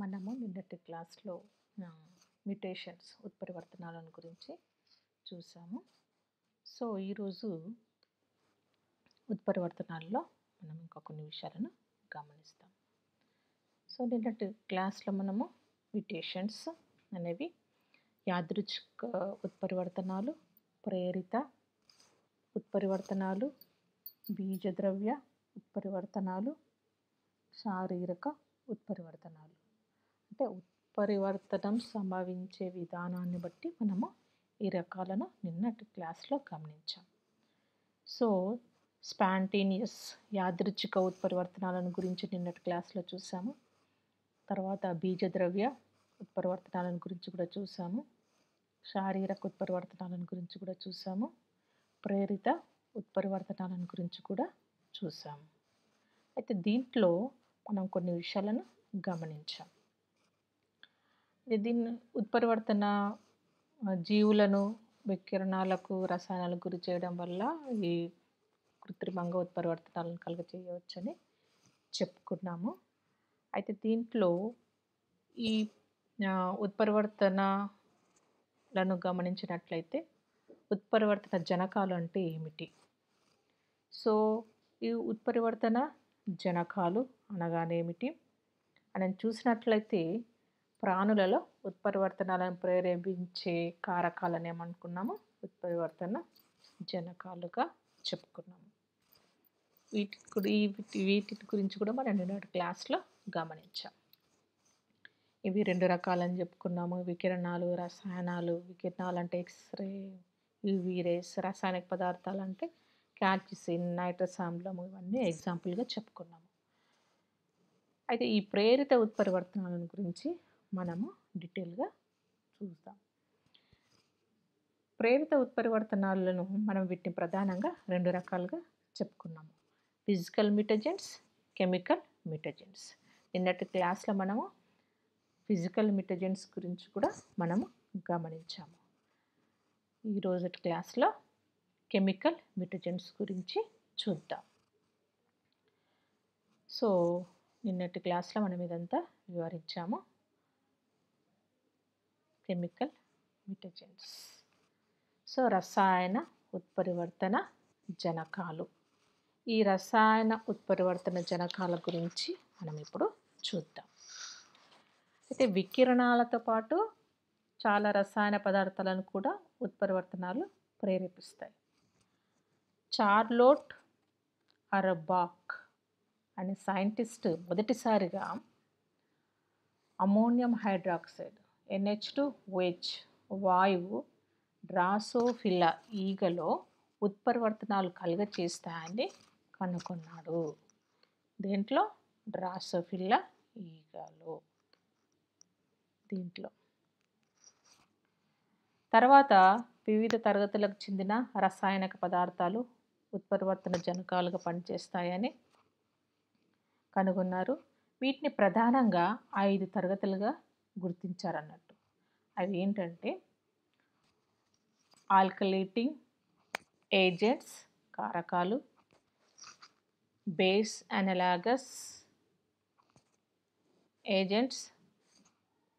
మనము నిన్నటి క్లాస్లో మ్యూటేషన్స్ ఉత్పరివర్తనాలను గురించి చూసాము సో ఈరోజు ఉత్పరివర్తనాల్లో మనం ఇంకా కొన్ని విషయాలను గమనిస్తాం సో నిన్నటి క్లాస్లో మనము మ్యూటేషన్స్ అనేవి యాదృచ్ఛిక ఉత్పరివర్తనాలు ప్రేరిత ఉత్పరివర్తనాలు బీజద్రవ్య ఉత్పరివర్తనాలు శారీరక ఉత్పరివర్తనాలు అంటే ఉత్పరివర్తనం సంభవించే విధానాన్ని బట్టి మనము ఈ రకాలను నిన్నటి క్లాస్లో గమనించాం సో స్పాంటేనియస్ యాదృచ్ఛిక ఉత్పరివర్తనాలను గురించి నిన్నటి క్లాస్లో చూసాము తర్వాత బీజద్రవ్య ఉత్పరివర్తనాలను గురించి కూడా చూసాము శారీరక ఉత్పరివర్తనాలను గురించి కూడా చూసాము ప్రేరిత ఉత్పరివర్తనాలను గురించి కూడా చూసాము అయితే దీంట్లో మనం కొన్ని విషయాలను గమనించాం దీన్ని ఉత్పరివర్తన జీవులను వికిరణాలకు రసాయనాలకు గురి చేయడం వల్ల ఈ కృత్రిమంగా ఉత్పరివర్తనాలను కలుగజేయవచ్చని చెప్పుకున్నాము అయితే దీంట్లో ఈ ఉత్పరివర్తనలను గమనించినట్లయితే ఉత్పరివర్తన జనకాలు అంటే ఏమిటి సో ఈ ఉత్పరివర్తన జనకాలు అనగానేమిటి అని చూసినట్లయితే ప్రాణులలో ఉత్పరివర్తనాలను ప్రేరేపించే కారకాలను ఏమనుకున్నాము ఉత్పరివర్తన జనకాలుగా చెప్పుకున్నాము వీటి వీటి గురించి కూడా మనం నిన్నటి క్లాస్లో గమనించాం ఇవి రెండు రకాలని చెప్పుకున్నాము వికిరణాలు రసాయనాలు వికిరణాలు అంటే ఎక్స్రే యువీరేస్ రసాయనిక పదార్థాలు అంటే క్యాల్సిన్ నైట్రస్ ఆమ్లము ఇవన్నీ ఎగ్జాంపుల్గా చెప్పుకున్నాము అయితే ఈ ప్రేరిత ఉత్పరివర్తనాలను గురించి మనము డీటెయిల్గా చూద్దాం ప్రేరిత ఉత్పరివర్తనాలను మనం వీటిని ప్రధానంగా రెండు రకాలుగా చెప్పుకున్నాము ఫిజికల్ మిటజెంట్స్ కెమికల్ మిటజెంట్స్ నిన్నటి క్లాస్లో మనము ఫిజికల్ మిటజెంట్స్ గురించి కూడా మనము గమనించాము ఈరోజు క్లాస్లో కెమికల్ మిటజెంట్స్ గురించి చూద్దాం సో నిన్నటి క్లాస్లో మనం ఇదంతా వివరించాము కెమికల్ మిటజెంట్స్ సో రసాయన ఉత్పరివర్తన జనకాలు ఈ రసాయన ఉత్పరివర్తన జనకాల గురించి మనం ఇప్పుడు చూద్దాం అయితే వికిరణాలతో పాటు చాలా రసాయన పదార్థాలను కూడా ఉత్పరివర్తనాలు ప్రేరేపిస్తాయి చార్లోట్ అరబాక్ అనే సైంటిస్ట్ మొదటిసారిగా ammonium hydroxide NH two OH వాయువు డ్రాసోఫిలా ఈగలో ఉత్పరివర్తనాలు కలుగ చేస్తాయని దీంట్లో డ్రాసోఫిల్ల ఈగలు దీంట్లో తర్వాత వివిధ తరగతులకు చెందిన రసాయనిక పదార్థాలు ఉత్పరివర్తన జనకాలుగా పనిచేస్తాయని కనుగొన్నారు వీటిని ప్రధానంగా ఐదు తరగతులుగా గుర్తించారన్నట్టు అవి ఏంటంటే ఆల్కలేటింగ్ ఏజెంట్స్ కారకాలు బేస్ అనలాగస్ ఏజెంట్స్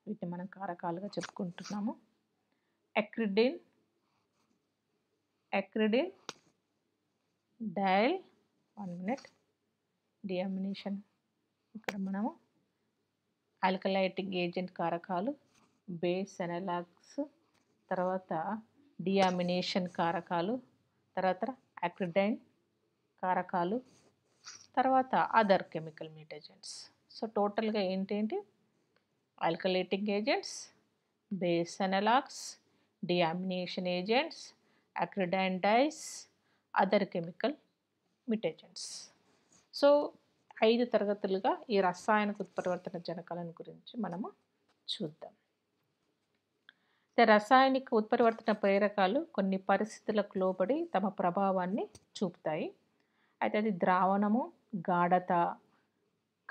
వీటిని మనం కారకాలుగా చెప్పుకుంటున్నాము acridine acridine dyes one minute deamination ఇక్కడ మనము ఆల్కలైటింగ్ ఏజెంట్ కారకాలు బేస్ ఎనలాగ్స్ తర్వాత డియామినేషన్ కారకాలు తర్వాత యాక్రిడైన్ కారకాలు తర్వాత అదర్ కెమికల్ మీటేజెంట్స్ సో టోటల్గా ఏంటేంటి alkylating agents base analogs deamination agents acridine dyes other chemical mutagens so ఐదు తరగతులుగా ఈ రసాయన ఉత్పరివర్తన జనకాలను గురించి మనము చూద్దాం రసాయనిక ఉత్పరివర్తన ప్రేరకాలు కొన్ని పరిస్థితులకు లోబడి తమ ప్రభావాన్ని చూపుతాయి అయితే అది ద్రావణము గాఢత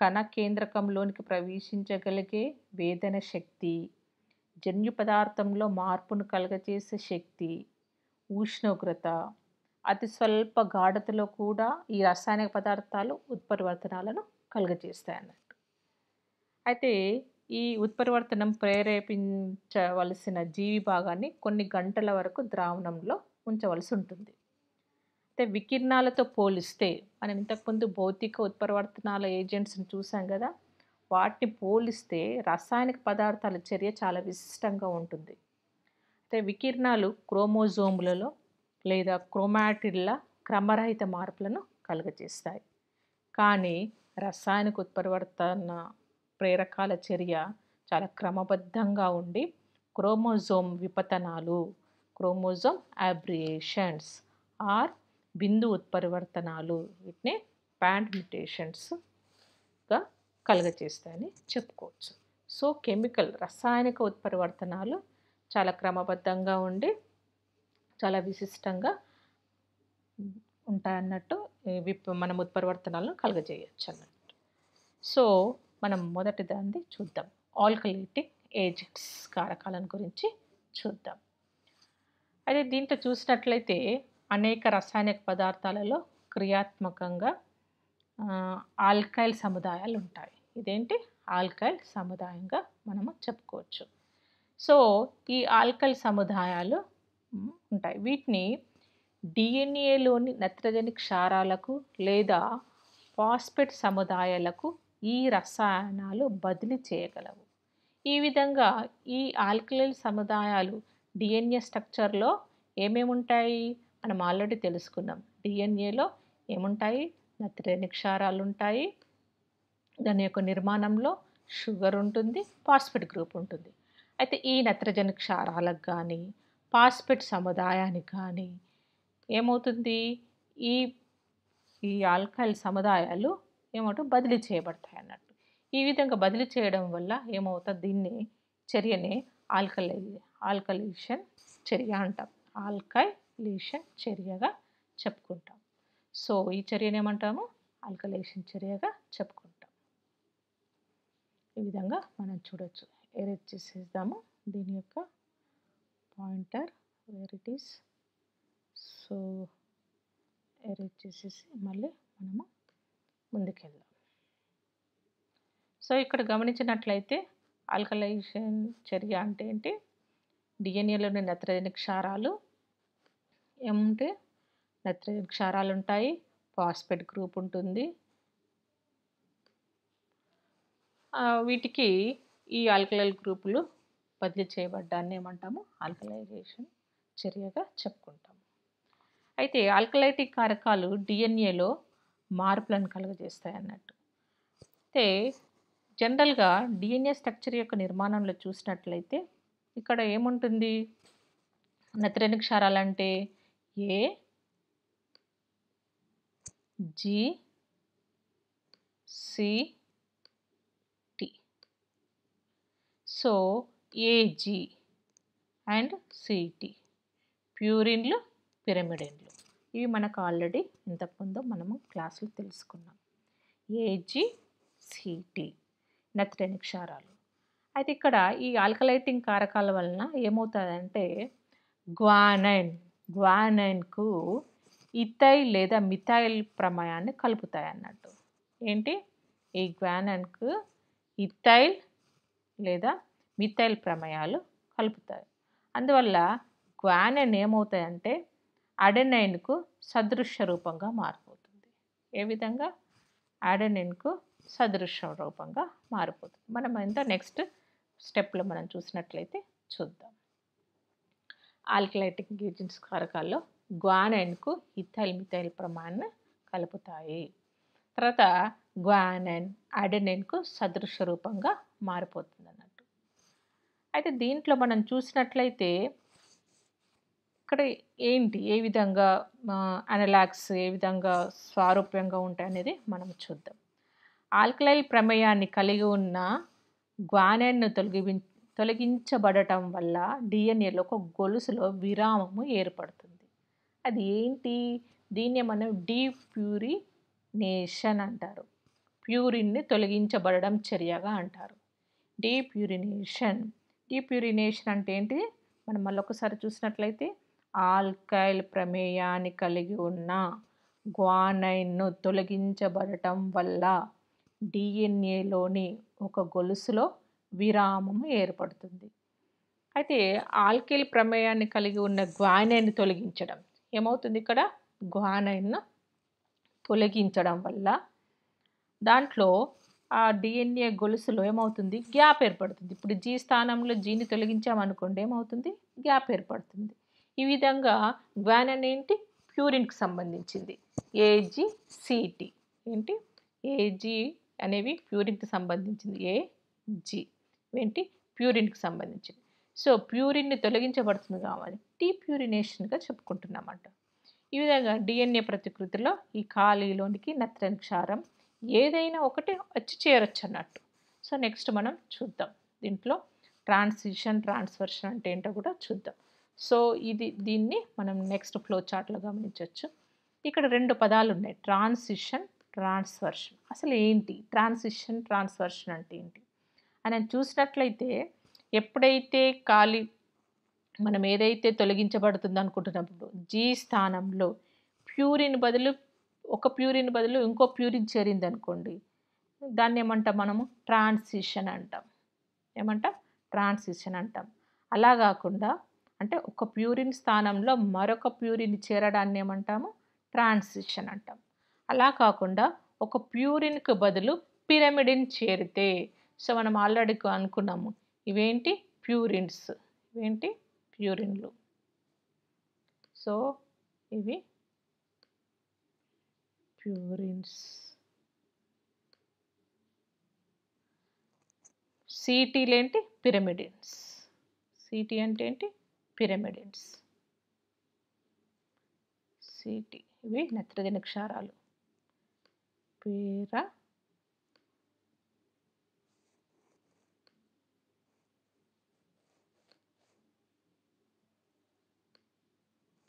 కణ కేంద్రకంలోనికి ప్రవేశించగలిగే వేదన శక్తి జన్యు పదార్థంలో మార్పును కలగజేసే శక్తి ఉష్ణోగ్రత అతి స్వల్ప గాఢతలో కూడా ఈ రసాయనిక పదార్థాలు ఉత్పరివర్తనాలను కలుగజేస్తాయన్నట్టు అయితే ఈ ఉత్పరివర్తనం ప్రేరేపించవలసిన జీవి భాగాన్ని కొన్ని గంటల వరకు ద్రావణంలో ఉంచవలసి ఉంటుంది అయితే వికిరణాలతో పోలిస్తే మనం ఇంతకుముందు భౌతిక ఉత్పరివర్తనాల ఏజెంట్స్ని చూసాం కదా వాటిని పోలిస్తే రసాయనిక పదార్థాల చర్య చాలా విశిష్టంగా ఉంటుంది అయితే వికిరణాలు క్రోమోజోములలో లేదా క్రోమాటిడ్ల క్రమరహిత మార్పులను కలుగజేస్తాయి కానీ రసాయనిక ఉత్పరివర్తన ప్రేరకాల చర్య చాలా క్రమబద్ధంగా ఉండి క్రోమోజోమ్ విపతనాలు క్రోమోజోమ్ అబ్రియేషన్స్ ఆర్ బిందు ఉత్పరివర్తనాలు వీటిని ప్యాంట్ మ్యూటేషన్స్గా కలుగజేస్తాయని చెప్పుకోవచ్చు సో కెమికల్ రసాయనిక ఉత్పరివర్తనాలు చాలా క్రమబద్ధంగా ఉండి చాలా విశిష్టంగా ఉంటాయన్నట్టు విప్ మనం ఉత్పరివర్తనాలను కలుగజేయచ్చు అన్నట్టు సో మనం మొదటి దాన్ని చూద్దాం ఆల్కలేటింగ్ ఏజెంట్స్ కారకాలను గురించి చూద్దాం అయితే దీంట్లో చూసినట్లయితే అనేక రసాయనిక పదార్థాలలో క్రియాత్మకంగా ఆల్కైల్ సముదాయాలు ఉంటాయి ఇదేంటి ఆల్కైల్ సముదాయంగా మనము చెప్పుకోవచ్చు సో ఈ ఆల్కైల్ సముదాయాలు ఉంటాయి వీటిని డిఎన్ఏలోని నత్రజని క్షారాలకు లేదా ఫాస్ఫేట్ సముదాయాలకు ఈ రసాయనాలు బదిలీ చేయగలవు ఈ విధంగా ఈ ఆల్కలైల్ సముదాయాలు డిఎన్ఏ స్ట్రక్చర్లో ఏమేమి ఉంటాయి మనం ఆల్రెడీ తెలుసుకున్నాం డిఎన్ఏలో ఏముంటాయి నత్రజని క్షారాలు ఉంటాయి దాని యొక్క నిర్మాణంలో షుగర్ ఉంటుంది ఫాస్ఫేట్ గ్రూప్ ఉంటుంది అయితే ఈ నత్రజని క్షారాలకు కానీ పాస్పెట్ సముదాయానికి కానీ ఏమవుతుంది ఈ ఈ ఆల్కహాల్ సముదాయాలు ఏమంటూ బదిలీ చేయబడతాయి అన్నట్టు ఈ విధంగా బదిలీ చేయడం వల్ల ఏమవుతుంది దీన్ని చర్యనే ఆల్కలై ఆల్కలీషన్ చర్య అంటాం ఆల్కైలీషన్ చర్యగా చెప్పుకుంటాం సో ఈ చర్యను ఏమంటాము ఆల్కలేషన్ చర్యగా చెప్పుకుంటాం ఈ విధంగా మనం చూడవచ్చు ఎరేజ్ చేసేద్దాము దీని యొక్క pointer where it is so erase చేసేసి మళ్ళీ మనము ముందుకెళ్దాం సో ఇక్కడ గమనించినట్లయితే ఆల్కలైజేషన్ చర్య అంటే ఏంటి డిఎన్ఏలోని నత్రజని క్షారాలు ఏముంటే నత్రజని క్షారాలు ఉంటాయి ఫాస్పెట్ గ్రూప్ ఉంటుంది వీటికి ఈ ఆల్కలైల్ గ్రూపులు బదిలీ చేయబడ్డాన్ని ఏమంటాము ఆల్కలైజేషన్ చర్యగా చెప్పుకుంటాము అయితే ఆల్కలైటిక్ కారకాలు డిఎన్ఏలో మార్పులను కలుగజేస్తాయి అన్నట్టు అయితే జనరల్గా డిఎన్ఏ స్ట్రక్చర్ యొక్క నిర్మాణంలో చూసినట్లయితే ఇక్కడ ఏముంటుంది నత్రేణు క్షారాలంటే A G C so AG and CT ప్యూరిన్లు పిరమిడిన్లు ఇవి మనకు ఆల్రెడీ ఇంతకుముందు మనము క్లాసులు తెలుసుకున్నాం ఏజీ సిటీ నత్రని క్షారాలు అయితే ఇక్కడ ఈ ఆల్కలైటింగ్ కారకాల వలన ఏమవుతుందంటే గ్వానైన్ గ్వానైన్కు ఇథైల్ లేదా మిథైల్ ప్రమాయాన్ని కలుపుతాయి అన్నట్టు ఏంటి ఈ గ్వానైన్కు ఇథైల్ లేదా మిథైల్ ప్రమేయాలు కలుపుతాయి అందువల్ల గ్వానైన్ ఏమవుతాయంటే అడెనైన్కు సదృశ్య రూపంగా మారిపోతుంది ఏ విధంగా అడెనైన్కు సదృశ్య రూపంగా మారిపోతుంది మనం ఇంత నెక్స్ట్ స్టెప్లో మనం చూసినట్లయితే చూద్దాం ఆల్కలైటిక్ గీజిన్స్ కారకాల్లో గ్వానైన్కు ఇథైల్ మిథైల్ ప్రమాణాన్ని కలుపుతాయి తర్వాత గ్వానైన్ అడెనైన్కు సదృశ్య రూపంగా మారిపోతుంది అన్నమాట అయితే దీంట్లో మనం చూసినట్లయితే ఇక్కడ ఏంటి ఏ విధంగా అనలాక్స్ ఏ విధంగా స్వారూప్యంగా అనేది మనం చూద్దాం ఆల్కలైల్ ప్రమేయాన్ని కలిగి ఉన్న గ్వానెన్ను తొలగి తొలగించబడటం వల్ల డిఎన్ఏలో ఒక గొలుసులో విరామము ఏర్పడుతుంది అది ఏంటి దీన్ని మనం డీప్యూరినేషన్ అంటారు ప్యూరిన్ని తొలగించబడడం చర్యగా అంటారు డీప్యూరినేషన్ ప్యూరినేషన్ అంటే ఏంటి మనం మళ్ళొకసారి చూసినట్లయితే ఆల్కైల్ ప్రమేయాన్ని కలిగి ఉన్న గ్వానైన్ను తొలగించబడటం వల్ల డిఎన్ఏలోని ఒక గొలుసులో విరామం ఏర్పడుతుంది అయితే ఆల్కిల్ ప్రమేయాన్ని కలిగి ఉన్న గ్వానైన్ తొలగించడం ఏమవుతుంది ఇక్కడ గ్వానైన్ను తొలగించడం వల్ల దాంట్లో ఆ డిఎన్ఏ గొలుసులో ఏమవుతుంది గ్యాప్ ఏర్పడుతుంది ఇప్పుడు జీ స్థానంలో జీని తొలగించామనుకోండి ఏమవుతుంది గ్యాప్ ఏర్పడుతుంది ఈ విధంగా గ్వాన్ అనేంటి ప్యూరిన్కి సంబంధించింది ఏజీ సిటి ఏంటి ఏజీ అనేవి ప్యూరిన్కి సంబంధించింది జీ ఏంటి ప్యూరిన్కి సంబంధించింది సో ప్యూరిన్ని తొలగించబడుతుంది కావాలి టీ ప్యూరినేషన్గా చెప్పుకుంటున్నామంట ఈ విధంగా డిఎన్ఏ ప్రతికృతిలో ఈ ఖాళీలోనికి నత్రన్ క్షారం ఏదైనా ఒకటి వచ్చి చేరొచ్చు అన్నట్టు సో నెక్స్ట్ మనం చూద్దాం దీంట్లో ట్రాన్సిషన్ ట్రాన్స్వర్షన్ అంటే ఏంటో కూడా చూద్దాం సో ఇది దీన్ని మనం నెక్స్ట్ ఫ్లో చార్ట్లో గమనించవచ్చు ఇక్కడ రెండు పదాలు ఉన్నాయి ట్రాన్సిషన్ ట్రాన్స్వర్షన్ అసలు ఏంటి ట్రాన్సిషన్ ట్రాన్స్వర్షన్ అంటే ఏంటి అని చూసినట్లయితే ఎప్పుడైతే ఖాళీ మనం ఏదైతే తొలగించబడుతుంది అనుకుంటున్నప్పుడు జీ స్థానంలో ప్యూరిన్ బదులు ఒక ప్యూరిన్ బదులు ఇంకో ప్యూరిన్ చేరింది అనుకోండి దాన్ని ఏమంటాం మనము ట్రాన్సిషన్ అంటాం ఏమంటాం ట్రాన్సిషన్ అంటాం అలా కాకుండా అంటే ఒక ప్యూరిన్ స్థానంలో మరొక ప్యూరిన్ చేరడాన్ని ఏమంటాము ట్రాన్సిషన్ అంటాం అలా కాకుండా ఒక ప్యూరిన్కి బదులు పిరమిడిన్ చేరితే సో మనం ఆల్రెడీ అనుకున్నాము ఇవేంటి ప్యూరిన్స్ ఇవేంటి ప్యూరిన్లు సో ఇవి ప్యూరిన్స్ సిటీలు ఏంటి పిరమిడిన్స్ సిటీ అంటే ఏంటి పిరమిడిన్స్ సిటీ ఇవి నత్రజన క్షారాలు పేరా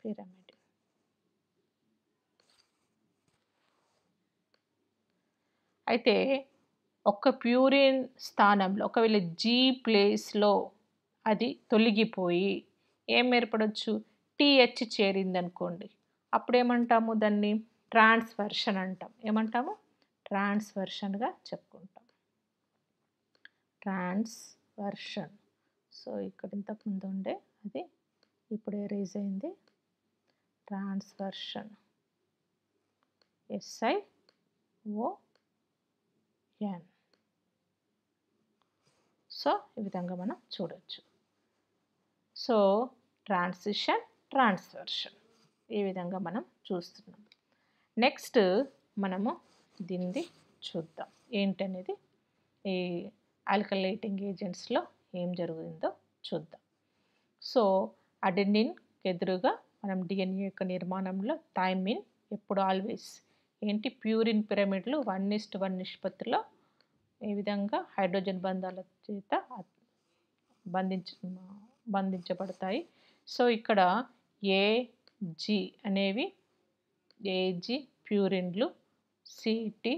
పిరమిడ్ అయితే ఒక ప్యూరిన్ స్థానంలో ఒకవేళ జీ ప్లేస్లో అది తొలగిపోయి ఏం ఏర్పడవచ్చు టీహెచ్ అనుకోండి అప్పుడేమంటాము దాన్ని ట్రాన్స్వర్షన్ అంటాం ఏమంటాము ట్రాన్స్వర్షన్గా చెప్పుకుంటాం ట్రాన్స్వర్షన్ సో ఇక్కడ ఇంతకుముందు ఉండే అది ఇప్పుడు ఎరేజ్ అయింది transversion SI O N so ఈ విధంగా మనం చూడవచ్చు సో ట్రాన్సిషన్ ట్రాన్స్వర్షన్ ఈ విధంగా మనం చూస్తున్నాం నెక్స్ట్ మనము దీనిది చూద్దాం ఏంటనేది ఈ ఆల్కలేటింగ్ ఏజెంట్స్లో ఏం జరుగుతుందో చూద్దాం సో అడెనిన్ ఎదురుగా మనం డిఎన్ఏ యొక్క నిర్మాణంలో థైమిన్ ఎప్పుడు ఆల్వేస్ ఏంటి purine pyrimidines one is to one నిష్పత్తిలో ఈ విధంగా హైడ్రోజన్ బంధాల చేత బంధించ బంధించబడతాయి సో ఇక్కడ ఏజి అనేవి ఏజి ప్యూరిన్లు సిటి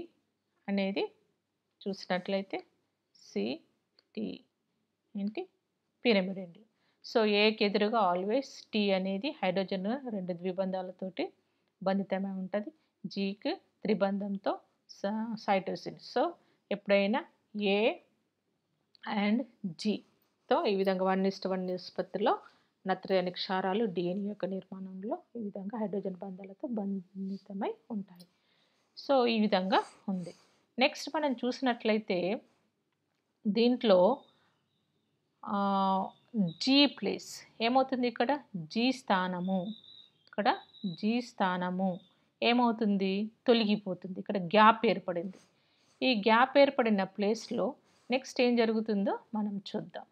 అనేది చూసినట్లయితే సిటి ఏంటి పిరమిడిన్లు సో ఏకి ఎదురుగా ఆల్వేస్ టీ అనేది హైడ్రోజన్ రెండు ద్విబంధాలతోటి బంధితమే ఉంటుంది జీకి త్రిబంధంతో సైటోసిన్ సో ఎప్పుడైనా ఏ అండ్ జీతో ఈ విధంగా వన్ ఇస్ట్ వన్ నిష్పత్తిలో నత్రజని క్షారాలు డిఎన్ఏ యొక్క నిర్మాణంలో ఈ విధంగా హైడ్రోజన్ బంధాలతో బంధితమై ఉంటాయి సో ఈ విధంగా ఉంది నెక్స్ట్ మనం చూసినట్లయితే దీంట్లో జీ ప్లేస్ ఏమవుతుంది ఇక్కడ జీ స్థానము ఇక్కడ జీ స్థానము ఏమవుతుంది తొలగిపోతుంది ఇక్కడ గ్యాప్ ఏర్పడింది ఈ గ్యాప్ ఏర్పడిన ప్లేస్లో నెక్స్ట్ ఏం జరుగుతుందో మనం చూద్దాం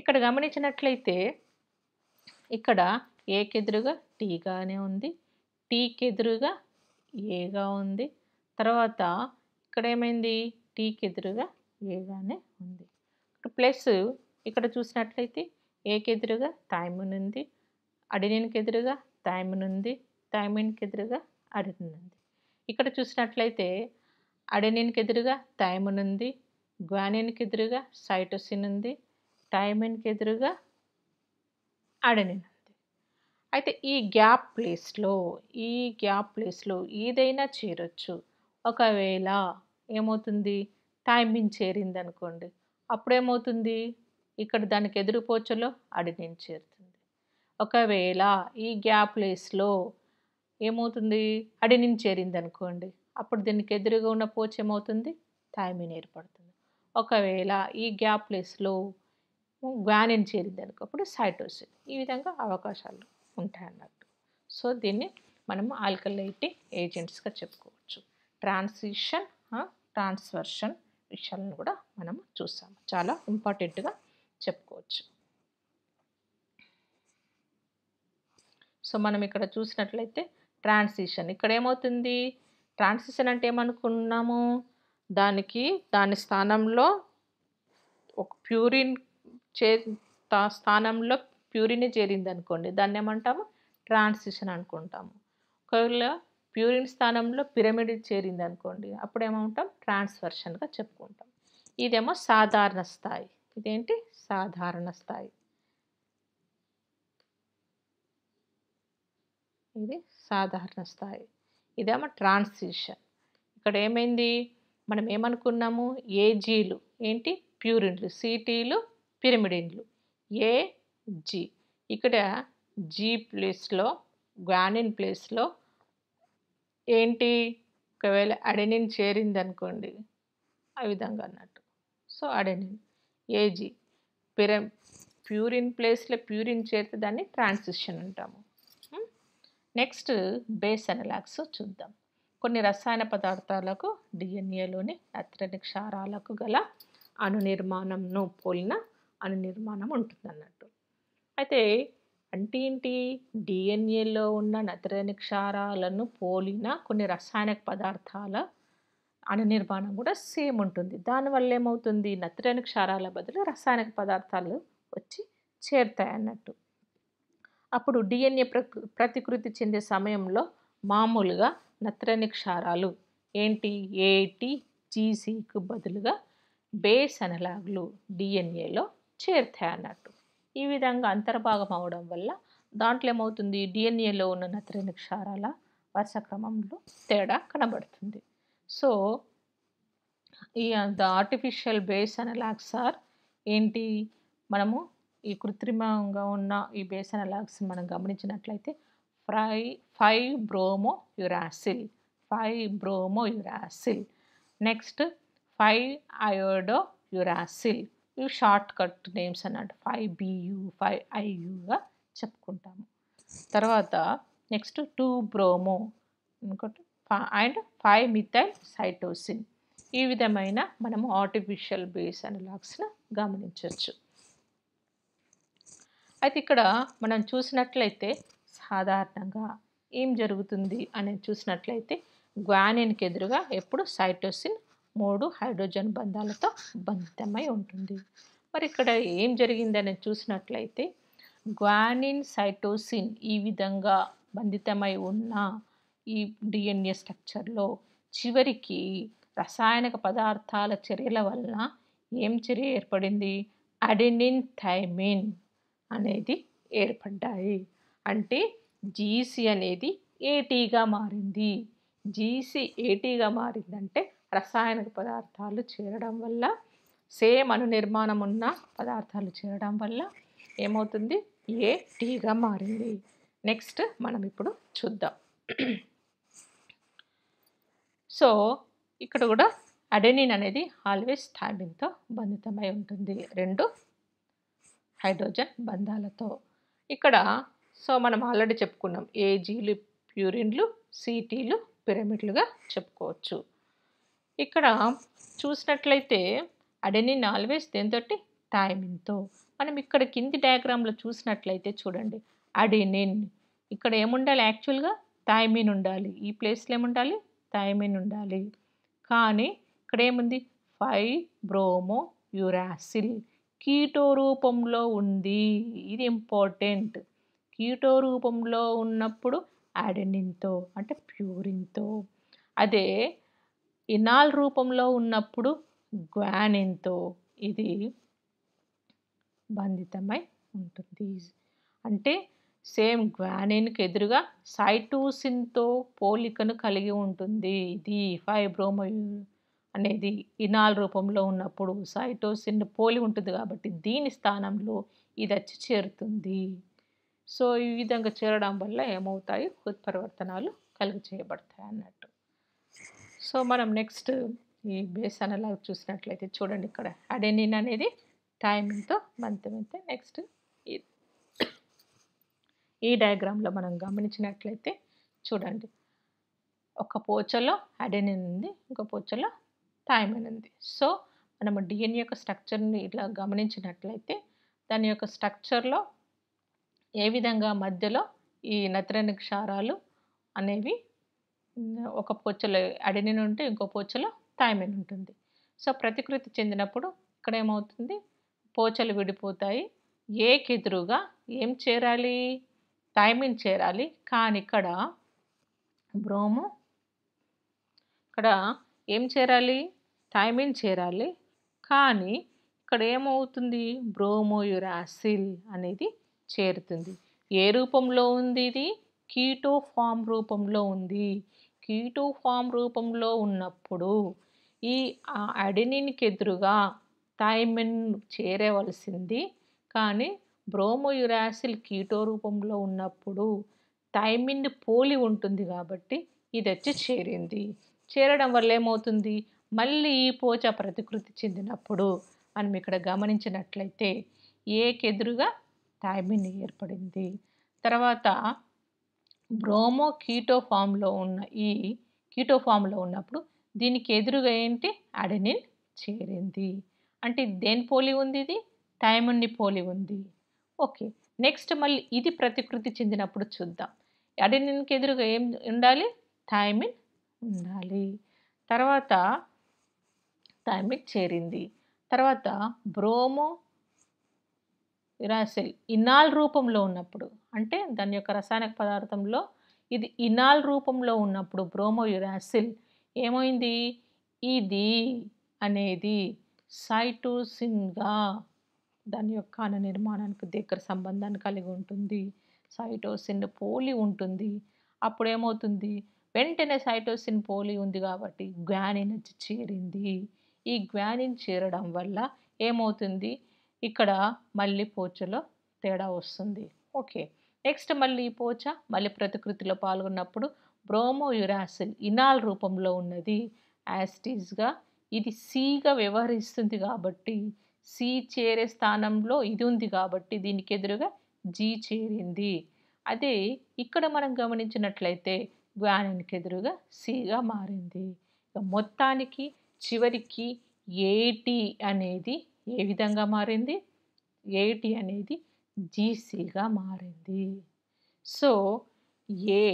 ఇక్కడ గమనించినట్లయితే ఇక్కడ ఏకెదురుగా టీగానే ఉంది టీకెదురుగా ఏగా ఉంది తర్వాత ఇక్కడ ఏమైంది టీకెదురుగా ఏగానే ఉంది ప్లస్ ఇక్కడ చూసినట్లయితే ఏకి ఎదురుగా థైమిన్ ఉంది అడినిన్కి ఎదురుగా థైమిన్ ఉంది థైమిన్కి ఎదురుగా అడినిన్ ఉంది ఇక్కడ చూసినట్లయితే అడెనిన్కి ఎదురుగా థైమిన్ ఉంది గ్వానిన్కి ఎదురుగా సైటోసిన్ ఉంది థైమిన్కి ఎదురుగా అడినిన్ ఉంది అయితే ఈ గ్యాప్ ప్లేస్లో ఈ గ్యాప్ ప్లేస్లో ఏదైనా చేరొచ్చు ఒకవేళ ఏమవుతుంది థైమిన్ అనుకోండి అప్పుడేమవుతుంది ఇక్కడ దానికి ఎదురుపోచలో నుంచి చేరుతుంది ఒకవేళ ఈ గ్యాప్ ప్లేస్లో ఏమవుతుంది నుంచి చేరింది అనుకోండి అప్పుడు దీనికి ఎదురుగా ఉన్న పోచ ఏమవుతుంది థైమిన్ ఏర్పడుతుంది ఒకవేళ ఈ గ్యాప్ ప్లేస్లో గ్వానిన్ చేరింది అనుకోప్పుడు సైటోసిన్ ఈ విధంగా అవకాశాలు ఉంటాయి అన్నట్టు సో దీన్ని మనము ఆల్కలైటిక్ ఏజెంట్స్గా చెప్పుకోవచ్చు ట్రాన్సిషన్ ట్రాన్స్వర్షన్ విషయాలను కూడా మనం చూసాము చాలా ఇంపార్టెంట్గా చెప్పుకోవచ్చు సో మనం ఇక్కడ చూసినట్లయితే ట్రాన్సిషన్ ఇక్కడ ఏమవుతుంది ట్రాన్సిషన్ అంటే ఏమనుకున్నాము దానికి దాని స్థానంలో ఒక ప్యూరిన్ చే స్థానంలో ప్యూరిని చేరింది అనుకోండి దాన్ని ఏమంటాము ట్రాన్సిషన్ అనుకుంటాము ఒకవేళ ప్యూరిన్ స్థానంలో పిరమిడ్ చేరింది అనుకోండి అప్పుడు ఏమంటాం ట్రాన్స్వర్షన్గా చెప్పుకుంటాం ఇదేమో సాధారణ స్థాయి ఇదేంటి సాధారణ స్థాయి ఇది సాధారణ స్థాయి ఇదేమో ట్రాన్సిషన్ ఇక్కడ ఏమైంది మనం ఏమనుకున్నాము ఏజీలు ఏంటి ప్యూరిన్లు సిటీలు పిరమిడిన్లు ఏ ఇక్కడ జీ ప్లేస్లో గ్వానిన్ ప్లేస్లో ఏంటి ఒకవేళ అడెనిన్ చేరింది అనుకోండి ఆ విధంగా అన్నట్టు సో అడెనిన్ ఏజీ పిర ప్యూరిన్ ప్లేస్లో ప్యూరిన్ చేరితే దాన్ని ట్రాన్సిషన్ అంటాము నెక్స్ట్ బేస్ అనలాక్స్ చూద్దాం కొన్ని రసాయన పదార్థాలకు డిఎన్ఏలోని నత్రని క్షారాలకు గల అనునిర్మాణంను పోలిన అనునిర్మాణం ఉంటుంది అన్నట్టు అయితే అంటే ఏంటి డిఎన్ఏలో ఉన్న నత్రజని క్షారాలను పోలిన కొన్ని రసాయనిక పదార్థాల అణనిర్మాణం నిర్మాణం కూడా సేమ్ ఉంటుంది దానివల్ల ఏమవుతుంది నత్రజని క్షారాల బదులు రసాయనిక పదార్థాలు వచ్చి చేరుతాయి అన్నట్టు అప్పుడు డిఎన్ఏ ప్రతికృతి చెందే సమయంలో మామూలుగా నత్రజని క్షారాలు ఏంటి ఏటి జీసీకు బదులుగా బేస్ అనలాగ్లు డిఎన్ఏలో చేరుతాయి అన్నట్టు ఈ విధంగా అంతర్భాగం అవడం వల్ల దాంట్లో ఏమవుతుంది డిఎన్ఏలో ఉన్న నత్రిని క్షారాల వరుస క్రమంలో తేడా కనబడుతుంది సో ఈ the artificial base analogs are ఏంటి మనము ఈ కృత్రిమంగా ఉన్న ఈ బేస్ అనలాగ్స్ మనం గమనించినట్లయితే ఫ్రై five bromouracil five bromouracil next five iodouracil ఇవి షార్ట్ కట్ నేమ్స్ అన్నట్టు ఫైవ్ బియు ఫైవ్ ఐయుగా చెప్పుకుంటాము తర్వాత నెక్స్ట్ టూ బ్రోమో ఇంకోటి అండ్ ఫైవ్ మిథైల్ సైటోసిన్ ఈ విధమైన మనము ఆర్టిఫిషియల్ బేస్ అనలాగ్స్ను గమనించవచ్చు అయితే ఇక్కడ మనం చూసినట్లయితే సాధారణంగా ఏం జరుగుతుంది అనేది చూసినట్లయితే గ్వానిన్కి ఎదురుగా ఎప్పుడు సైటోసిన్ మూడు హైడ్రోజన్ బంధాలతో బంధితమై ఉంటుంది మరి ఇక్కడ ఏం జరిగిందని చూసినట్లయితే గ్వానిన్ సైటోసిన్ ఈ విధంగా బంధితమై ఉన్న ఈ డిఎన్ఏ స్ట్రక్చర్లో చివరికి రసాయనిక పదార్థాల చర్యల వలన ఏం చర్య ఏర్పడింది అడెనిన్ థైమిన్ అనేది ఏర్పడ్డాయి అంటే జీసీ అనేది ఏటీగా మారింది జీసీ ఏటీగా మారిందంటే రసాయనిక పదార్థాలు చేరడం వల్ల సేమ్ అను నిర్మాణం ఉన్న పదార్థాలు చేరడం వల్ల ఏమవుతుంది ఏ టీగా మారింది నెక్స్ట్ మనం ఇప్పుడు చూద్దాం సో ఇక్కడ కూడా అడెనిన్ అనేది ఆల్వేస్ థాబిన్తో బంధితమై ఉంటుంది రెండు హైడ్రోజన్ బంధాలతో ఇక్కడ సో మనం ఆల్రెడీ చెప్పుకున్నాం ఏజీలు ప్యూరిన్లు సిటీలు పిరమిడ్లుగా చెప్పుకోవచ్చు ఇక్కడ చూసినట్లయితే అడెనిన్ ఆల్వేస్ దేంతో థైమిన్తో మనం ఇక్కడ కింది డయాగ్రామ్లో చూసినట్లయితే చూడండి అడెనిన్ ఇక్కడ ఏముండాలి యాక్చువల్గా థైమిన్ ఉండాలి ఈ ప్లేస్లో ఏముండాలి థైమిన్ ఉండాలి కానీ ఇక్కడ ఏముంది ఫైవ్ బ్రోమో యురాసిల్ కీటో రూపంలో ఉంది ఇది ఇంపార్టెంట్ కీటో రూపంలో ఉన్నప్పుడు అడెనిన్తో అంటే ప్యూరిన్తో అదే ఇనాల్ రూపంలో ఉన్నప్పుడు గ్వానిన్తో ఇది బంధితమై ఉంటుంది అంటే సేమ్ గ్వానిన్కి ఎదురుగా సైటోసిన్తో పోలికను కలిగి ఉంటుంది ఇది ఫైబ్రోమో అనేది ఇనాల్ రూపంలో ఉన్నప్పుడు సైటోసిన్ పోలి ఉంటుంది కాబట్టి దీని స్థానంలో ఇది వచ్చి చేరుతుంది సో ఈ విధంగా చేరడం వల్ల ఏమవుతాయి ఉత్పరివర్తనాలు కలుగు చేయబడతాయి అన్నట్టు సో మనం నెక్స్ట్ ఈ బేస్ అనలాగ్ చూసినట్లయితే చూడండి ఇక్కడ అడెనిన్ అనేది టైమింగ్తో మంత్ మంత్ నెక్స్ట్ ఈ డయాగ్రామ్లో మనం గమనించినట్లయితే చూడండి ఒక పోచలో అడెనిన్ ఉంది ఇంకో పోచలో థైమిన్ ఉంది సో మనము డిఎన్ఏ యొక్క స్ట్రక్చర్ని ఇట్లా గమనించినట్లయితే దాని యొక్క స్ట్రక్చర్లో ఏ విధంగా మధ్యలో ఈ నత్రని క్షారాలు అనేవి ఒక పొచ్చలో అడెనిన్ ఉంటే ఇంకో పోచలో థైమిన్ ఉంటుంది సో ప్రతికృతి చెందినప్పుడు ఇక్కడ ఏమవుతుంది పోచలు విడిపోతాయి ఏకి ఎదురుగా ఏం చేరాలి థైమిన్ చేరాలి కానీ ఇక్కడ బ్రోము ఇక్కడ ఏం చేరాలి థైమిన్ చేరాలి కానీ ఇక్కడ ఏమవుతుంది బ్రోమోయురాసిల్ అనేది చేరుతుంది ఏ రూపంలో ఉంది ఇది కీటో ఫామ్ రూపంలో ఉంది ఫామ్ రూపంలో ఉన్నప్పుడు ఈ అడినికి ఎదురుగా థైమిన్ చేరవలసింది కానీ బ్రోమోయురాసిల్ కీటో రూపంలో ఉన్నప్పుడు థైమిన్ పోలి ఉంటుంది కాబట్టి ఇది వచ్చి చేరింది చేరడం వల్ల ఏమవుతుంది మళ్ళీ ఈ పోచ ప్రతికృతి చెందినప్పుడు మనం ఇక్కడ గమనించినట్లయితే ఏకెదురుగా థైమిన్ ఏర్పడింది తర్వాత బ్రోమో కీటోఫామ్లో ఉన్న ఈ కీటోఫామ్లో ఉన్నప్పుడు దీనికి ఎదురుగా ఏంటి అడెనిన్ చేరింది అంటే దేని పోలి ఉంది ఇది థైమన్ని పోలి ఉంది ఓకే నెక్స్ట్ మళ్ళీ ఇది ప్రతికృతి చెందినప్పుడు చూద్దాం అడెనిన్కి ఎదురుగా ఏం ఉండాలి థైమిన్ ఉండాలి తర్వాత థైమిన్ చేరింది తర్వాత బ్రోమో యురాసిల్ ఇనాల్ రూపంలో ఉన్నప్పుడు అంటే దాని యొక్క రసాయనిక పదార్థంలో ఇది ఇనాల్ రూపంలో ఉన్నప్పుడు బ్రోమో యురాసిల్ ఏమైంది ఇది అనేది సైటోసిన్గా దాని యొక్క అణ నిర్మాణానికి దగ్గర సంబంధాన్ని కలిగి ఉంటుంది సైటోసిన్ పోలి ఉంటుంది అప్పుడు ఏమవుతుంది వెంటనే సైటోసిన్ పోలి ఉంది కాబట్టి గ్వానిన్ చేరింది ఈ గ్వానిన్ చేరడం వల్ల ఏమవుతుంది ఇక్కడ మళ్ళీ పోచలో తేడా వస్తుంది ఓకే నెక్స్ట్ మళ్ళీ ఈ పోచ మళ్ళీ ప్రతికృతిలో పాల్గొన్నప్పుడు బ్రోమో యురాసిల్ ఇనాల్ రూపంలో ఉన్నది యాస్టీజ్గా ఇది సిగా వ్యవహరిస్తుంది కాబట్టి సి చేరే స్థానంలో ఇది ఉంది కాబట్టి దీనికి ఎదురుగా జీ చేరింది అదే ఇక్కడ మనం గమనించినట్లయితే గ్వానికి ఎదురుగా సిగా మారింది మొత్తానికి చివరికి ఏటి అనేది ఏ విధంగా మారింది ఏటి అనేది జీసీగా మారింది సో ఏ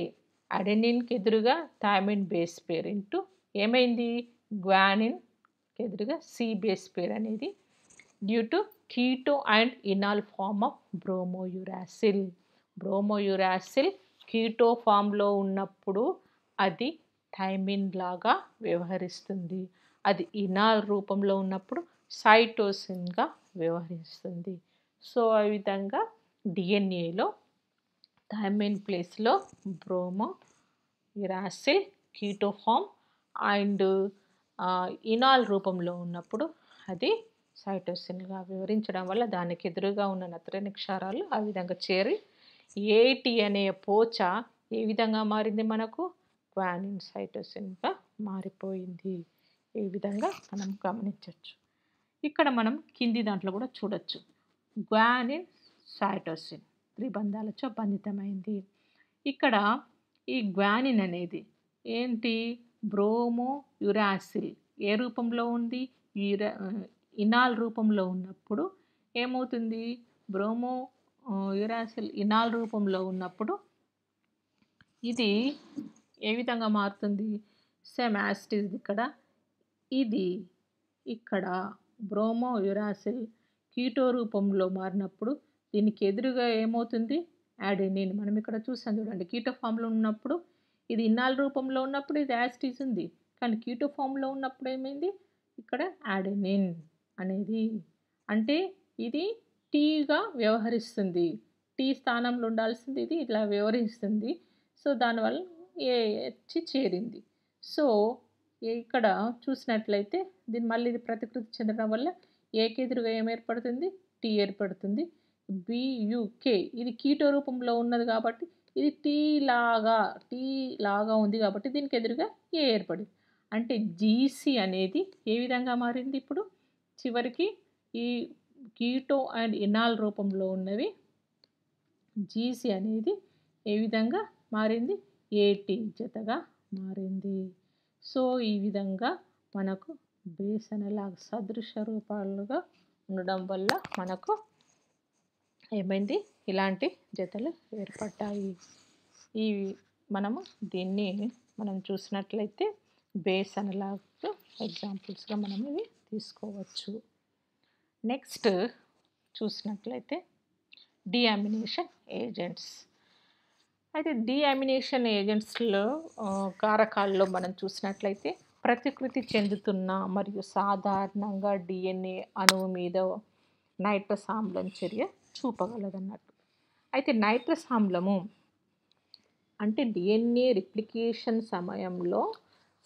అడెనిన్కి ఎదురుగా థామిన్ బేస్ పేర్ ఇంటూ ఏమైంది గ్వానిన్కి ఎదురుగా సి బేస్ పేర్ అనేది due to keto and enol form of bromouracil bromouracil keto ఫామ్లో ఉన్నప్పుడు అది థైమిన్ లాగా వ్యవహరిస్తుంది అది ఇనాల్ రూపంలో ఉన్నప్పుడు సైటోసిన్గా వ్యవహరిస్తుంది సో ఆ విధంగా డిఎన్ఏలో థైమిన్ ప్లేస్లో bromo uracil keto form and enol రూపంలో ఉన్నప్పుడు అది సైటోసిన్గా వివరించడం వల్ల దానికి ఎదురుగా ఉన్న నత్రని క్షారాలు ఆ విధంగా చేరి ఏటి అనే పోచ ఏ విధంగా మారింది మనకు క్వానిన్ సైటోసిన్గా మారిపోయింది ఈ విధంగా మనం గమనించవచ్చు ఇక్కడ మనం కింది దాంట్లో కూడా చూడొచ్చు గ్వానిన్ సాటోసిన్ త్రిబంధాలచో బంధితమైంది ఇక్కడ ఈ గ్వానిన్ అనేది ఏంటి బ్రోమో యురాసిల్ ఏ రూపంలో ఉంది యురా ఇనాల్ రూపంలో ఉన్నప్పుడు ఏమవుతుంది బ్రోమో యురాసిల్ ఇనాల్ రూపంలో ఉన్నప్పుడు ఇది ఏ విధంగా మారుతుంది సెమాస్టిస్ ఇక్కడ ఇది ఇక్కడ బ్రోమో యురాసిల్ కీటో రూపంలో మారినప్పుడు దీనికి ఎదురుగా ఏమవుతుంది యాడెనిన్ మనం ఇక్కడ చూసాం చూడండి కీటో ఫామ్లో ఉన్నప్పుడు ఇది ఇన్నాల్ రూపంలో ఉన్నప్పుడు ఇది యాసిటీస్ ఉంది కానీ కీటో ఫామ్లో ఉన్నప్పుడు ఏమైంది ఇక్కడ యాడెనిన్ అనేది అంటే ఇది టీగా వ్యవహరిస్తుంది టీ స్థానంలో ఉండాల్సింది ఇది ఇట్లా వ్యవహరిస్తుంది సో దానివల్ల ఏ చేరింది సో ఇక్కడ చూసినట్లయితే దీని మళ్ళీ ఇది ప్రతికృతి చెందడం వల్ల ఏకెదురుగా ఏం ఏర్పడుతుంది టీ ఏర్పడుతుంది బియుకే ఇది కీటో రూపంలో ఉన్నది కాబట్టి ఇది టీ లాగా టీ లాగా ఉంది కాబట్టి దీనికి ఎదురుగా ఏ ఏర్పడింది అంటే జీసీ అనేది ఏ విధంగా మారింది ఇప్పుడు చివరికి ఈ కీటో అండ్ ఇనాల్ రూపంలో ఉన్నవి జీసీ అనేది ఏ విధంగా మారింది ఏటీ జతగా మారింది సో ఈ విధంగా మనకు బేస్ అనేలా సదృశ రూపాలుగా ఉండడం వల్ల మనకు ఏమైంది ఇలాంటి జతలు ఏర్పడ్డాయి ఈ మనము దీన్ని మనం చూసినట్లయితే బేస్ అనలాగ్స్ ఎగ్జాంపుల్స్గా మనం ఇవి తీసుకోవచ్చు నెక్స్ట్ చూసినట్లయితే డియామినేషన్ ఏజెంట్స్ అయితే డియామినేషన్ ఏజెంట్స్లో కారకాల్లో మనం చూసినట్లయితే ప్రతికృతి చెందుతున్న మరియు సాధారణంగా డిఎన్ఏ అణువు మీద నైట్రస్ ఆమ్లం చర్య చూపగలదన్నట్టు అయితే నైట్రస్ ఆమ్లము అంటే డిఎన్ఏ రిప్లికేషన్ సమయంలో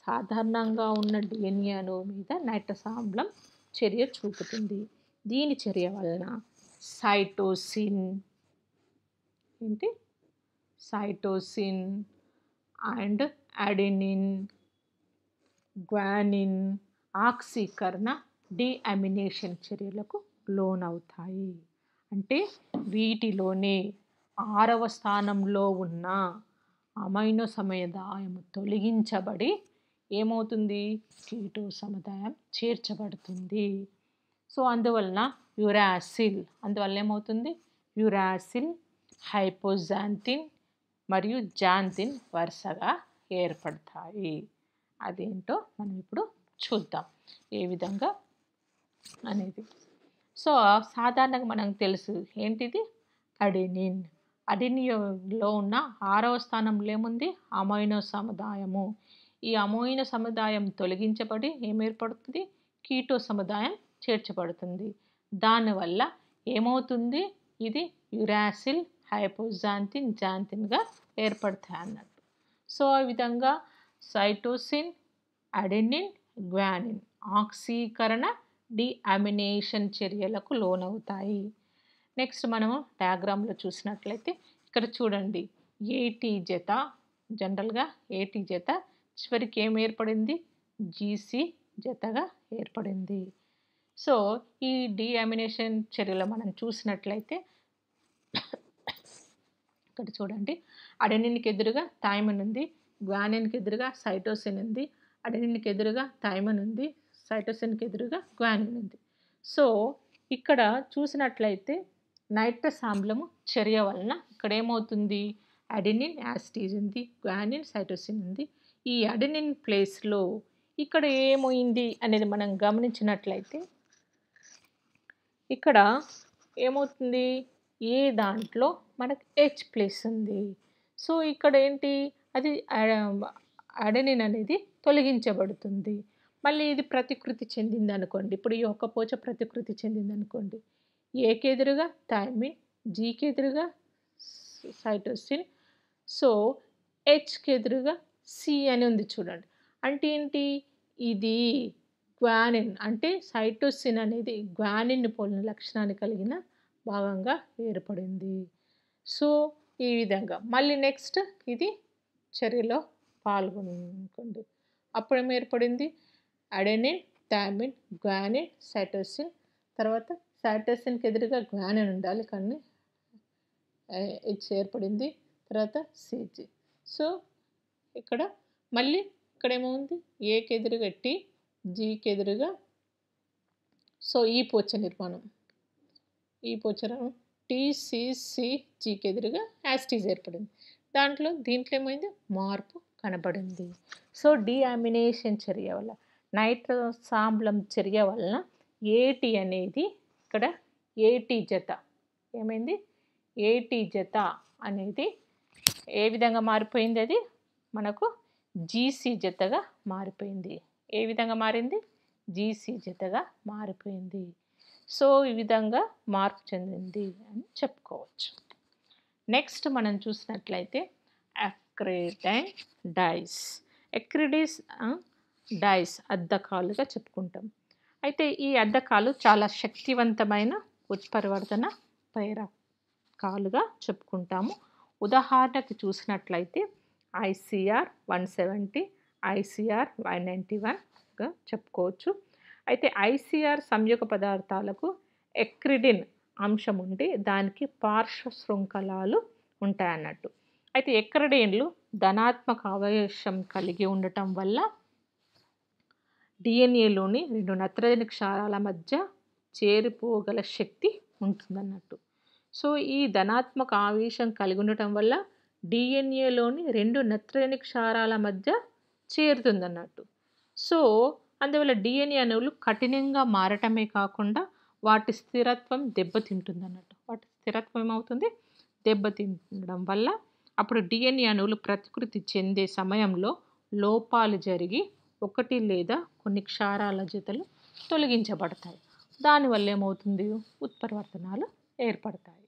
సాధారణంగా ఉన్న డిఎన్ఏ అణువు మీద నైట్రస్ ఆమ్లం చర్య చూపుతుంది దీని చర్య వలన సైటోసిన్ ఏంటి సైటోసిన్ అండ్ అడెనిన్ గ్వానిన్ ఆక్సీకరణ డిఅమినేషన్ చర్యలకు లోనవుతాయి అంటే వీటిలోనే ఆరవ స్థానంలో ఉన్న అమైనో సముదాయం తొలగించబడి ఏమవుతుంది కీటో సముదాయం చేర్చబడుతుంది సో అందువలన యురాసిల్ అందువల్ల ఏమవుతుంది యురాసిల్ హైపోజాంతిన్ మరియు జాంతిన్ వరుసగా ఏర్పడతాయి అదేంటో మనం ఇప్పుడు చూద్దాం ఏ విధంగా అనేది సో సాధారణంగా మనకు తెలుసు ఏంటిది అడెనిన్ అడెనియోలో ఉన్న ఆరవ స్థానంలో ఏముంది అమైనో సముదాయము ఈ అమైన సముదాయం తొలగించబడి ఏమేర్పడుతుంది కీటో సముదాయం చేర్చబడుతుంది దానివల్ల ఏమవుతుంది ఇది యురాసిల్ హైపోజాంతిన్ జాంతిన్గా ఏర్పడతాయి అన్నట్టు సో ఆ విధంగా సైటోసిన్ అడెనిన్ గ్వానిన్ ఆక్సీకరణ డిఅమినేషన్ చర్యలకు లోనవుతాయి నెక్స్ట్ మనము డయాగ్రామ్లో చూసినట్లయితే ఇక్కడ చూడండి ఏటీ జత జనరల్గా ఏటీ జత చివరికి ఏం ఏర్పడింది జీసీ జతగా ఏర్పడింది సో ఈ డిఅమినేషన్ చర్యలో మనం చూసినట్లయితే ఇక్కడ చూడండి అడెనిన్కి ఎదురుగా థైమన్ ఉంది గ్వానిన్కి ఎదురుగా సైటోసిన్ ఉంది అడెనిన్కి ఎదురుగా థైమన్ ఉంది సైటోసిన్కి ఎదురుగా గ్వానిన్ ఉంది సో ఇక్కడ చూసినట్లయితే నైట్రస్ ఆమ్లము చర్య వలన ఇక్కడ ఏమవుతుంది అడెనిన్ యాసిటీజ్ ఉంది గ్వానిన్ సైటోసిన్ ఉంది ఈ అడెనిన్ ప్లేస్లో ఇక్కడ ఏమైంది అనేది మనం గమనించినట్లయితే ఇక్కడ ఏమవుతుంది ఏ దాంట్లో మనకు హెచ్ ప్లేస్ ఉంది సో ఇక్కడ ఏంటి అది అడెనిన్ అనేది తొలగించబడుతుంది మళ్ళీ ఇది ప్రతికృతి చెందింది అనుకోండి ఇప్పుడు ఈ ఒక్క పోచ ప్రతికృతి చెందింది అనుకోండి ఏకి ఎదురుగా థైమిన్ జీకి ఎదురుగా సైటోసిన్ సో హెచ్కి ఎదురుగా సి అని ఉంది చూడండి అంటే ఏంటి ఇది గ్వానిన్ అంటే సైటోసిన్ అనేది గ్వానిన్ పోలిన లక్షణాన్ని కలిగిన భాగంగా ఏర్పడింది సో ఈ విధంగా మళ్ళీ నెక్స్ట్ ఇది చర్యలో పాల్గొనుకోండి అప్పుడు ఏర్పడింది అడెనిన్ థామిన్ గ్వానిన్ సైటోసిన్ తర్వాత సైటోసిన్కి ఎదురుగా గ్వానిన్ ఉండాలి కానీ హెచ్ ఏర్పడింది తర్వాత సిజి సో ఇక్కడ మళ్ళీ ఇక్కడ ఏమవుంది ఏకి ఎదురుగా టీ జీకి ఎదురుగా సో ఈ పోచ నిర్మాణం ఈ పోచ జీకి ఎదురుగా యాస్టీజ్ ఏర్పడింది దాంట్లో దీంట్లో ఏమైంది మార్పు కనబడింది సో డియామినేషన్ చర్య వల్ల నైట్రో సాంబలం చర్య వలన ఏటి అనేది ఇక్కడ ఏటి జత ఏమైంది ఏటి జత అనేది ఏ విధంగా మారిపోయింది అది మనకు జీసీ జతగా మారిపోయింది ఏ విధంగా మారింది జీసీ జతగా మారిపోయింది సో ఈ విధంగా మార్పు చెందింది అని చెప్పుకోవచ్చు నెక్స్ట్ మనం చూసినట్లయితే అక్రిడైన్ డైస్ ఎక్రిడిస్ డైస్ అద్దకాలుగా చెప్పుకుంటాం అయితే ఈ అద్దకాలు చాలా శక్తివంతమైన ఉత్పరివర్తన ప్రేరకాలుగా చెప్పుకుంటాము ఉదాహరణకి చూసినట్లయితే ICR one seventy ICR one ninety వన్గా చెప్పుకోవచ్చు అయితే ఐసీఆర్ సంయుగ పదార్థాలకు ఎక్రిడిన్ అంశం ఉండి దానికి పార్శ్వ శృంఖలాలు ఉంటాయి అన్నట్టు అయితే ఎక్కడేండ్లు ధనాత్మక అవయవం కలిగి ఉండటం వల్ల డిఎన్ఏలోని రెండు నత్రజని క్షారాల మధ్య చేరిపోగల శక్తి ఉంటుందన్నట్టు సో ఈ ధనాత్మక ఆవేశం కలిగి ఉండటం వల్ల డిఎన్ఏలోని రెండు నత్రజని క్షారాల మధ్య చేరుతుందన్నట్టు సో అందువల్ల డిఎన్ఏ అణువులు కఠినంగా మారటమే కాకుండా వాటి స్థిరత్వం దెబ్బతింటుంది అన్నట్టు వాటి స్థిరత్వం ఏమవుతుంది దెబ్బతింటడం వల్ల అప్పుడు డిఎన్ఏ అణువులు ప్రతికృతి చెందే సమయంలో లోపాలు జరిగి ఒకటి లేదా కొన్ని క్షారాల జతలు తొలగించబడతాయి దానివల్ల ఏమవుతుంది ఉత్పరివర్తనాలు ఏర్పడతాయి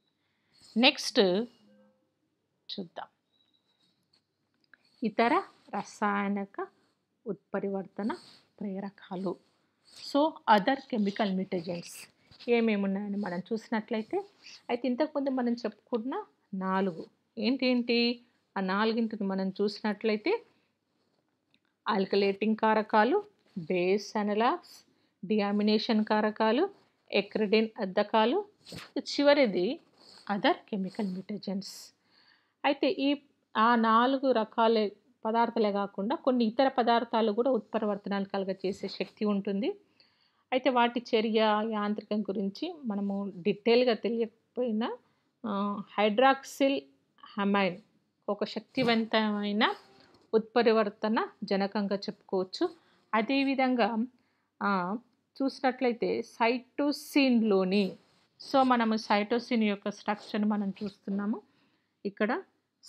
నెక్స్ట్ చూద్దాం ఇతర రసాయనిక ఉత్పరివర్తన ప్రేరకాలు సో అదర్ కెమికల్ మిటజెంట్స్ ఏమేమి ఉన్నాయని మనం చూసినట్లయితే అయితే ఇంతకుముందు మనం చెప్పుకున్న నాలుగు ఏంటేంటి ఆ నాలుగింటిని మనం చూసినట్లయితే ఆల్కలేటింగ్ కారకాలు బేస్ అనలాక్స్ డియామినేషన్ కారకాలు ఎక్రిడిన్ అద్దకాలు చివరిది అదర్ కెమికల్ డిటర్జెంట్స్ అయితే ఈ ఆ నాలుగు రకాల పదార్థాలే కాకుండా కొన్ని ఇతర పదార్థాలు కూడా ఉత్పరివర్తనాలు కలగ చేసే శక్తి ఉంటుంది అయితే వాటి చర్య యాంత్రికం గురించి మనము డీటెయిల్గా తెలియకపోయినా హైడ్రాక్సిల్ హమైన్ ఒక శక్తివంతమైన ఉత్పరివర్తన జనకంగా చెప్పుకోవచ్చు అదేవిధంగా చూసినట్లయితే సైటోసిన్లోని సో మనము సైటోసిన్ యొక్క స్ట్రక్చర్ని మనం చూస్తున్నాము ఇక్కడ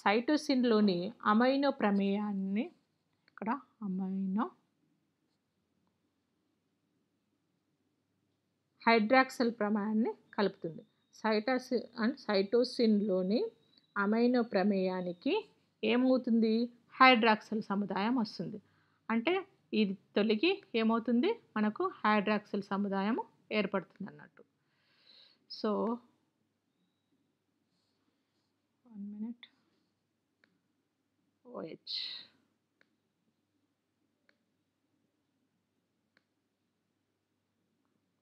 సైటోసిన్లోని అమైనో ప్రమేయాన్ని ఇక్కడ అమైనో హైడ్రాక్సల్ ప్రమాణాన్ని కలుపుతుంది సైటాసి అండ్ సైటోసిన్లోని అమైనో ప్రమేయానికి ఏమవుతుంది హైడ్రాక్సల్ సముదాయం వస్తుంది అంటే ఇది తొలగి ఏమవుతుంది మనకు హైడ్రాక్సల్ సముదాయం ఏర్పడుతుంది అన్నట్టు సో వన్ మినిట్ ఓహెచ్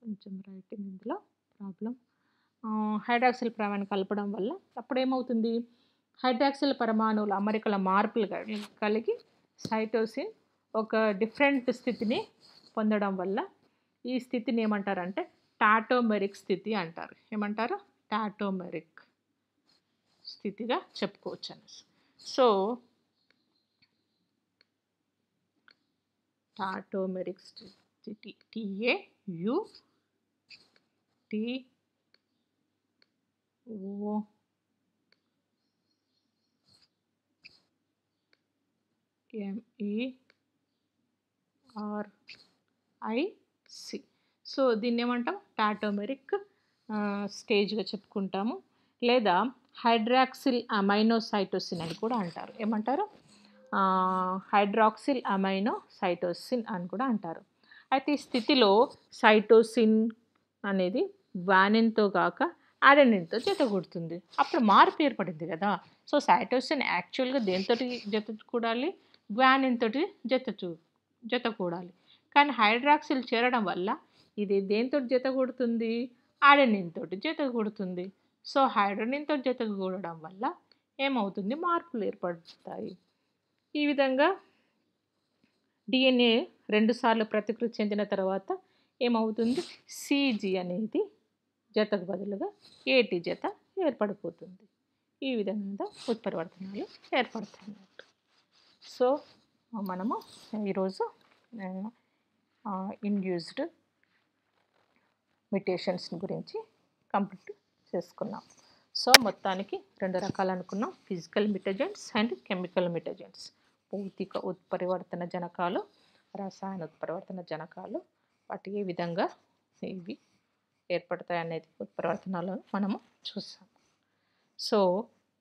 కొంచెం రైటింగ్ ఇందులో ప్రాబ్లం హైడ్రాక్సిల్ ప్రమాణం కలపడం వల్ల అప్పుడు ఏమవుతుంది హైడ్రాక్సిల్ పరమాణువుల అమరికల మార్పులు కలిగి సైటోసిన్ ఒక డిఫరెంట్ స్థితిని పొందడం వల్ల ఈ స్థితిని ఏమంటారంటే టాటోమెరిక్ స్థితి అంటారు ఏమంటారు టాటోమెరిక్ స్థితిగా చెప్పుకోవచ్చు అనేసి సో టాటోమెరిక్ స్థితి TA P O M E R I C so దీన్ని ఏమంటాం టాటోమెరిక్ స్టేజ్గా చెప్పుకుంటాము లేదా హైడ్రాక్సిల్ అమైనోసైటోసిన్ అని కూడా అంటారు ఏమంటారు హైడ్రాక్సిల్ అమైనోసైటోసిన్ అని కూడా అంటారు అయితే ఈ స్థితిలో సైటోసిన్ అనేది వానిన్తో కాక అడెనిన్తో కొడుతుంది అప్పుడు మార్పు ఏర్పడింది కదా సో సైటోసిన్ యాక్చువల్గా దేనితోటి జత కూడాలి గ్వానిన్ తోటి జత జత కూడాలి కానీ హైడ్రాక్సిల్ చేరడం వల్ల ఇది దేనితో జత కొడుతుంది ఆడెనిన్ జత కొడుతుంది సో హైడ్రోనిన్తో జత కూడడం వల్ల ఏమవుతుంది మార్పులు ఏర్పడుతాయి ఈ విధంగా డిఎన్ఏ రెండుసార్లు ప్రతికృతి చెందిన తర్వాత ఏమవుతుంది సీజీ అనేది జతకు బదులుగా ఏటి జత ఏర్పడిపోతుంది ఈ విధంగా ఉత్పరివర్తనాలు ఏర్పడుతున్నాయి సో మనము ఈరోజు ఇండ్యూస్డ్ మిటేషన్స్ గురించి కంప్లీట్ చేసుకున్నాం సో మొత్తానికి రెండు రకాలు అనుకున్నాం physical mutagens and chemical mutagens భౌతిక ఉత్పరివర్తన జనకాలు రసాయన ఉత్పరివర్తన జనకాలు వాటి ఏ విధంగా ఇవి ఏర్పడతాయనేది ప్రవర్తనలో మనము చూసాం సో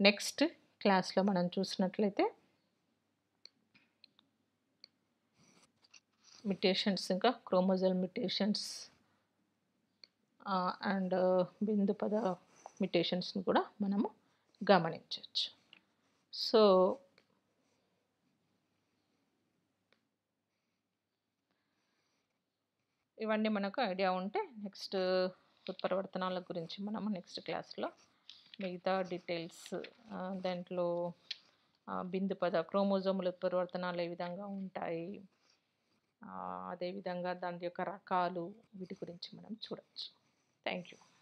నెక్స్ట్ క్లాస్లో మనం చూసినట్లయితే మిటేషన్స్ ఇంకా క్రోమోజల్ మిటేషన్స్ అండ్ బిందు పద మిటేషన్స్ని కూడా మనము గమనించవచ్చు సో ఇవన్నీ మనకు ఐడియా ఉంటే నెక్స్ట్ ఉత్పరివర్తనాల గురించి మనము నెక్స్ట్ క్లాస్లో మిగతా డీటెయిల్స్ దాంట్లో బిందు పద క్రోమోజోముల ఉత్పరివర్తనాలు ఏ విధంగా ఉంటాయి అదేవిధంగా దాని యొక్క రకాలు వీటి గురించి మనం చూడవచ్చు థ్యాంక్ యూ